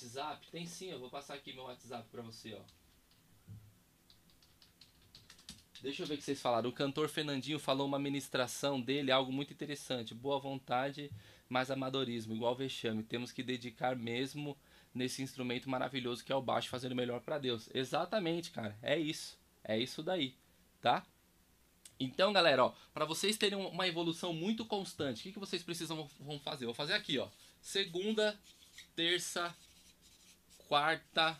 WhatsApp? Tem sim, eu vou passar aqui meu WhatsApp pra você, ó. Deixa eu ver o que vocês falaram. O cantor Fernandinho falou uma ministração dele, algo muito interessante. Boa vontade, mas amadorismo, igual vexame. Temos que dedicar mesmo nesse instrumento maravilhoso que é o baixo, fazendo melhor para Deus. Exatamente, cara. É isso. É isso daí, tá? Então, galera, ó, para vocês terem uma evolução muito constante, o que, que vocês precisam vão fazer? vou fazer aqui, ó. Segunda, terça, quarta,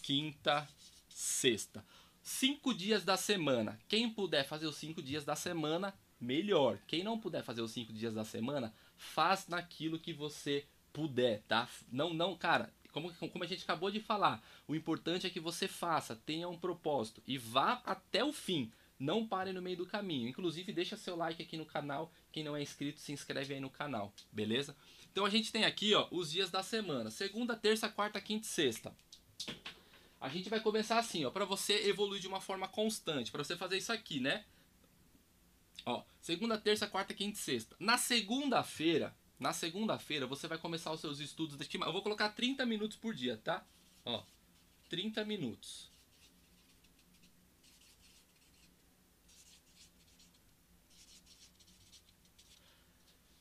quinta, sexta. Cinco dias da semana. Quem puder fazer os cinco dias da semana, melhor. Quem não puder fazer os cinco dias da semana, faz naquilo que você puder, tá? Não, não, cara, como, como a gente acabou de falar, o importante é que você faça, tenha um propósito e vá até o fim. Não pare no meio do caminho. Inclusive, deixa seu like aqui no canal. Quem não é inscrito, se inscreve aí no canal, beleza? Então a gente tem aqui ó, os dias da semana: segunda, terça, quarta, quinta e sexta. A gente vai começar assim, ó, para você evoluir de uma forma constante, para você fazer isso aqui, né? Ó, segunda, terça, quarta, quinta e sexta. Na segunda-feira, na segunda-feira você vai começar os seus estudos daqui, eu vou colocar 30 minutos por dia, tá? Ó, 30 minutos.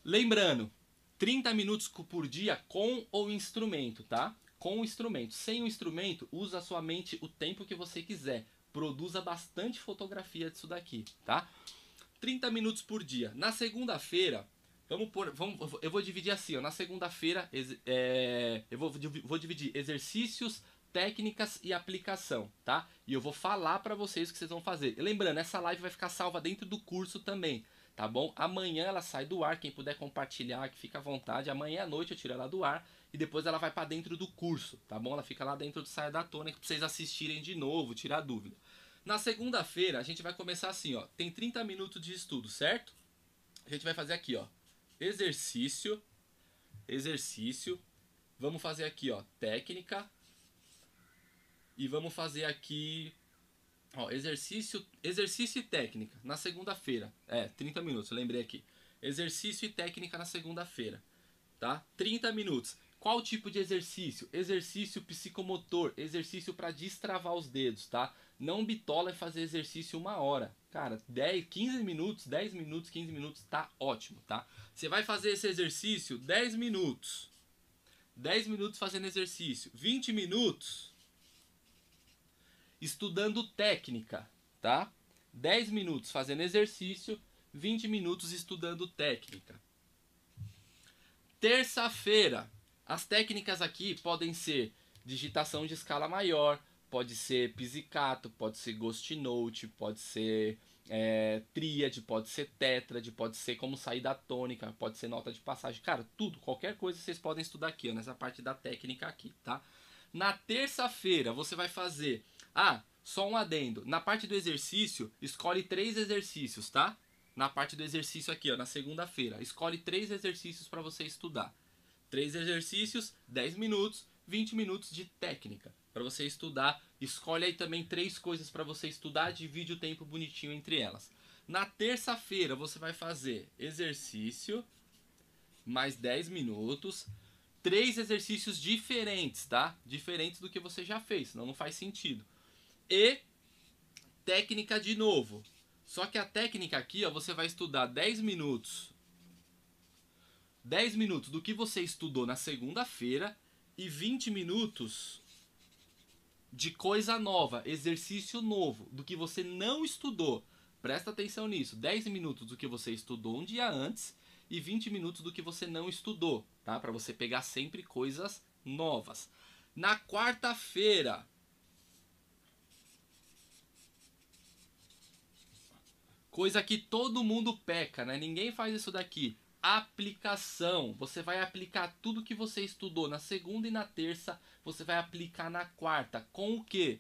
Lembrando, 30 minutos por dia com o instrumento, tá? Com o instrumento. Sem o instrumento, usa a sua mente o tempo que você quiser. Produza bastante fotografia disso daqui, tá? 30 minutos por dia. Na segunda-feira, vamos por, vamos, eu vou dividir assim, ó, na segunda-feira é, eu vou, vou dividir exercícios, técnicas e aplicação, tá? E eu vou falar para vocês o que vocês vão fazer. E lembrando, essa live vai ficar salva dentro do curso também tá bom? Amanhã ela sai do ar, quem puder compartilhar, que fica à vontade. Amanhã à noite eu tiro ela do ar e depois ela vai para dentro do curso, tá bom? Ela fica lá dentro do Saia da Tônica para vocês assistirem de novo, tirar dúvida. Na segunda-feira a gente vai começar assim, ó. Tem 30 minutos de estudo, certo? A gente vai fazer aqui, ó. Exercício, exercício. Vamos fazer aqui, ó, técnica. E vamos fazer aqui Ó, exercício, exercício e técnica na segunda-feira. É, 30 minutos, lembrei aqui. Exercício e técnica na segunda-feira, tá? 30 minutos. Qual tipo de exercício? Exercício psicomotor, exercício para destravar os dedos, tá? Não bitola é fazer exercício uma hora. Cara, 10, 15 minutos, 10 minutos, 15 minutos tá ótimo, tá? Você vai fazer esse exercício 10 minutos. 10 minutos fazendo exercício, 20 minutos estudando técnica, tá? 10 minutos fazendo exercício, 20 minutos estudando técnica. Terça-feira, as técnicas aqui podem ser digitação de escala maior, pode ser pizzicato, pode ser ghost note, pode ser é, tríade, pode ser tétrade, pode ser como sair da tônica, pode ser nota de passagem. Cara, tudo, qualquer coisa vocês podem estudar aqui, ó, nessa parte da técnica aqui, tá? Na terça-feira você vai fazer ah, só um adendo. Na parte do exercício, escolhe três exercícios, tá? Na parte do exercício aqui, ó, na segunda-feira. Escolhe três exercícios para você estudar. Três exercícios, 10 minutos, 20 minutos de técnica para você estudar. Escolhe aí também três coisas para você estudar, divide o tempo bonitinho entre elas. Na terça-feira você vai fazer exercício mais 10 minutos, três exercícios diferentes, tá? Diferentes do que você já fez, senão não faz sentido e técnica de novo. Só que a técnica aqui, ó, você vai estudar 10 minutos. 10 minutos do que você estudou na segunda-feira e 20 minutos de coisa nova, exercício novo, do que você não estudou. Presta atenção nisso. 10 minutos do que você estudou um dia antes e 20 minutos do que você não estudou, tá? Para você pegar sempre coisas novas. Na quarta-feira, Coisa que todo mundo peca, né? Ninguém faz isso daqui. Aplicação. Você vai aplicar tudo que você estudou na segunda e na terça, você vai aplicar na quarta. Com o quê?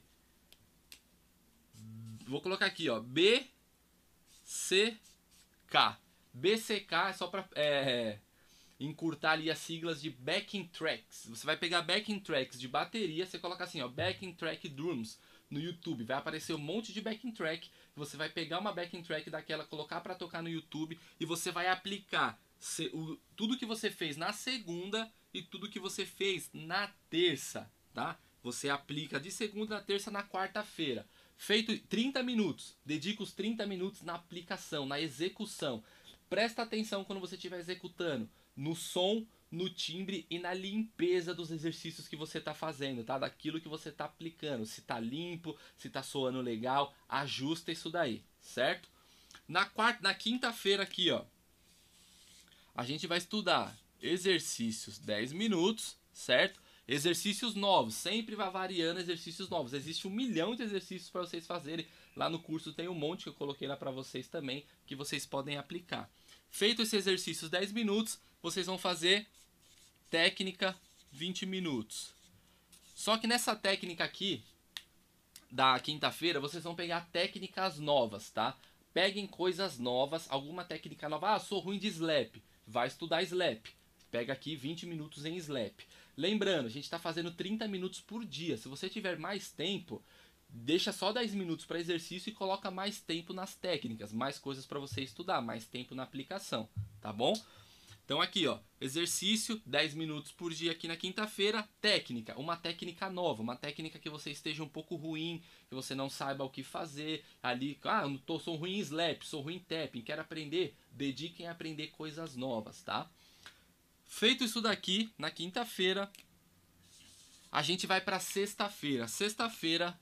Vou colocar aqui, ó. B C K. BCK é só para é, encurtar ali as siglas de backing tracks. Você vai pegar backing tracks de bateria, você coloca assim, ó, backing track drums no YouTube, vai aparecer um monte de backing track. Você vai pegar uma backing track daquela, colocar para tocar no YouTube e você vai aplicar tudo que você fez na segunda e tudo que você fez na terça, tá? Você aplica de segunda a terça na quarta-feira. Feito 30 minutos, dedica os 30 minutos na aplicação, na execução. Presta atenção quando você estiver executando no som, no timbre e na limpeza dos exercícios que você está fazendo, tá? Daquilo que você está aplicando. Se está limpo, se está soando legal, ajusta isso daí, certo? Na quarta, na quinta-feira aqui, ó, a gente vai estudar exercícios 10 minutos, certo? Exercícios novos, sempre vai variando exercícios novos. Existe um milhão de exercícios para vocês fazerem. Lá no curso tem um monte que eu coloquei lá para vocês também, que vocês podem aplicar. Feito esses exercícios 10 minutos, vocês vão fazer técnica 20 minutos. Só que nessa técnica aqui da quinta-feira, vocês vão pegar técnicas novas, tá? Peguem coisas novas, alguma técnica nova. Ah, sou ruim de slap. Vai estudar slap. Pega aqui 20 minutos em slap. Lembrando, a gente está fazendo 30 minutos por dia. Se você tiver mais tempo, deixa só 10 minutos para exercício e coloca mais tempo nas técnicas, mais coisas para você estudar, mais tempo na aplicação, tá bom? Então aqui, ó, exercício 10 minutos por dia aqui na quinta-feira, técnica, uma técnica nova, uma técnica que você esteja um pouco ruim, que você não saiba o que fazer, ali, ah, eu tô, sou ruim em slap, sou ruim em tapping, quero aprender, dediquem a aprender coisas novas, tá? Feito isso daqui, na quinta-feira, a gente vai para sexta-feira. Sexta-feira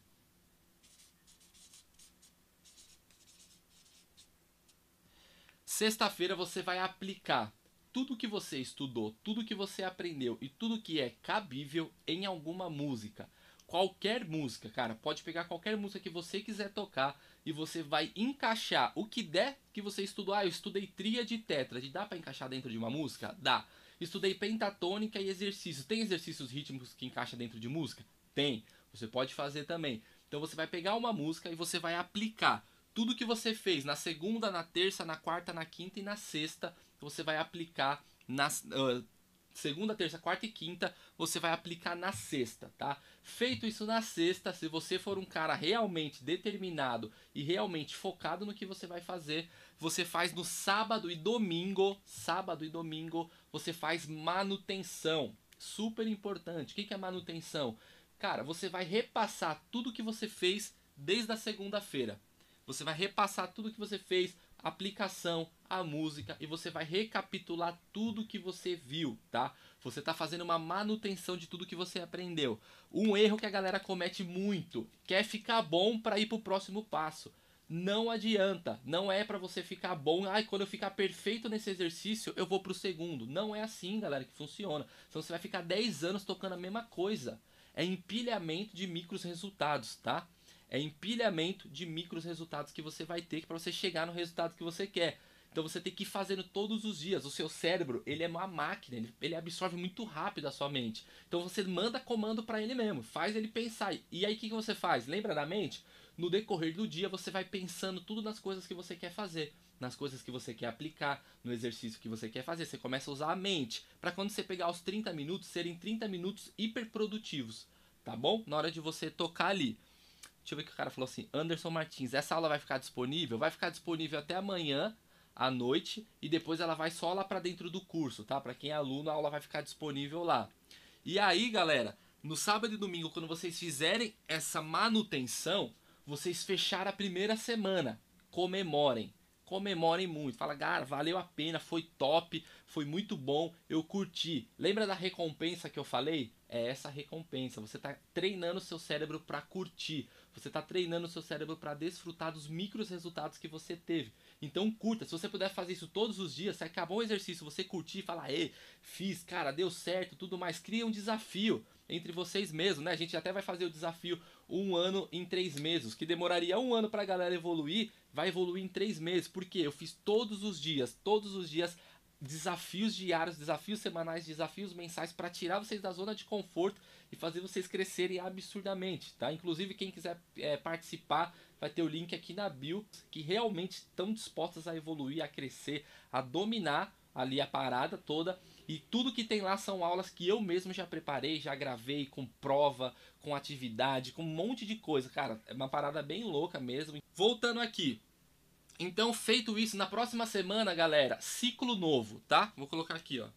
Sexta-feira você vai aplicar tudo que você estudou, tudo que você aprendeu e tudo que é cabível em alguma música. Qualquer música, cara, pode pegar qualquer música que você quiser tocar e você vai encaixar o que der que você estudou. Ah, eu estudei tríade e tetra, dá para encaixar dentro de uma música? Dá. Estudei pentatônica e exercício. Tem exercícios rítmicos que encaixa dentro de música? Tem. Você pode fazer também. Então você vai pegar uma música e você vai aplicar tudo que você fez na segunda, na terça, na quarta, na quinta e na sexta que você vai aplicar na uh, segunda, terça, quarta e quinta, você vai aplicar na sexta, tá? Feito isso na sexta, se você for um cara realmente determinado e realmente focado no que você vai fazer, você faz no sábado e domingo, sábado e domingo, você faz manutenção. Super importante. O que é manutenção? Cara, você vai repassar tudo que você fez desde a segunda-feira. Você vai repassar tudo que você fez, aplicação, a música e você vai recapitular tudo que você viu, tá? Você está fazendo uma manutenção de tudo que você aprendeu. Um erro que a galera comete muito, quer é ficar bom para ir para o próximo passo. Não adianta, não é para você ficar bom, ai, quando eu ficar perfeito nesse exercício, eu vou para o segundo. Não é assim, galera, que funciona. Senão você vai ficar 10 anos tocando a mesma coisa. É empilhamento de micros resultados, tá? É empilhamento de micros resultados que você vai ter para você chegar no resultado que você quer. Então você tem que ir fazendo todos os dias. O seu cérebro, ele é uma máquina, ele, ele absorve muito rápido a sua mente. Então você manda comando para ele mesmo, faz ele pensar. E aí o que, que você faz? Lembra da mente? No decorrer do dia você vai pensando tudo nas coisas que você quer fazer, nas coisas que você quer aplicar, no exercício que você quer fazer. Você começa a usar a mente para quando você pegar os 30 minutos serem 30 minutos hiperprodutivos, tá bom? Na hora de você tocar ali. Deixa eu ver que o cara falou assim: Anderson Martins, essa aula vai ficar disponível? Vai ficar disponível até amanhã à noite e depois ela vai só lá para dentro do curso, tá? Para quem é aluno, a aula vai ficar disponível lá. E aí, galera, no sábado e domingo, quando vocês fizerem essa manutenção, vocês fecharam a primeira semana. Comemorem. Comemorem muito. Fala, cara, valeu a pena, foi top, foi muito bom, eu curti. Lembra da recompensa que eu falei? é essa recompensa. Você está treinando o seu cérebro para curtir. Você está treinando o seu cérebro para desfrutar dos micros resultados que você teve. Então curta. Se você puder fazer isso todos os dias, se acabou o exercício, você curtir e falar, ei, fiz, cara, deu certo, tudo mais. Cria um desafio entre vocês mesmos, né? A gente até vai fazer o desafio um ano em três meses, que demoraria um ano para a galera evoluir, vai evoluir em três meses, porque eu fiz todos os dias, todos os dias desafios diários, desafios semanais, desafios mensais para tirar vocês da zona de conforto e fazer vocês crescerem absurdamente, tá? Inclusive quem quiser é, participar vai ter o link aqui na bio que realmente estão dispostas a evoluir, a crescer, a dominar ali a parada toda e tudo que tem lá são aulas que eu mesmo já preparei, já gravei com prova, com atividade, com um monte de coisa, cara, é uma parada bem louca mesmo. Voltando aqui, então, feito isso, na próxima semana, galera, ciclo novo, tá? Vou colocar aqui, ó.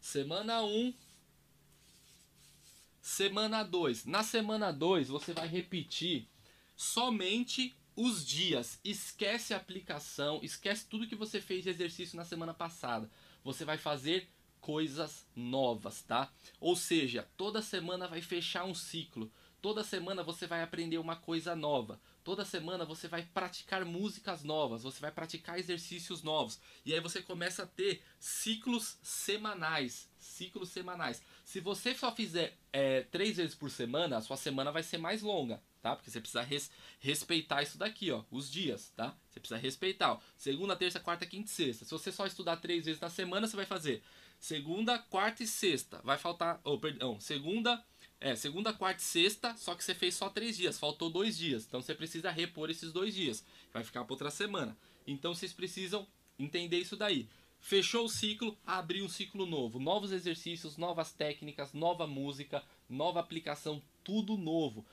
Semana 1, semana 2. Na semana 2, você vai repetir somente os dias. Esquece a aplicação, esquece tudo que você fez de exercício na semana passada. Você vai fazer coisas novas, tá? Ou seja, toda semana vai fechar um ciclo. Toda semana você vai aprender uma coisa nova. Toda semana você vai praticar músicas novas, você vai praticar exercícios novos. E aí você começa a ter ciclos semanais. Ciclos semanais. Se você só fizer é, três vezes por semana, a sua semana vai ser mais longa, tá? Porque você precisa res respeitar isso daqui, ó. Os dias, tá? Você precisa respeitar. Ó. Segunda, terça, quarta, quinta e sexta. Se você só estudar três vezes na semana, você vai fazer segunda, quarta e sexta. Vai faltar. Oh, perdão. Segunda é, segunda, quarta e sexta, só que você fez só três dias, faltou dois dias. Então você precisa repor esses dois dias. Vai ficar para outra semana. Então vocês precisam entender isso daí. Fechou o ciclo, abrir um ciclo novo. Novos exercícios, novas técnicas, nova música, nova aplicação, tudo novo.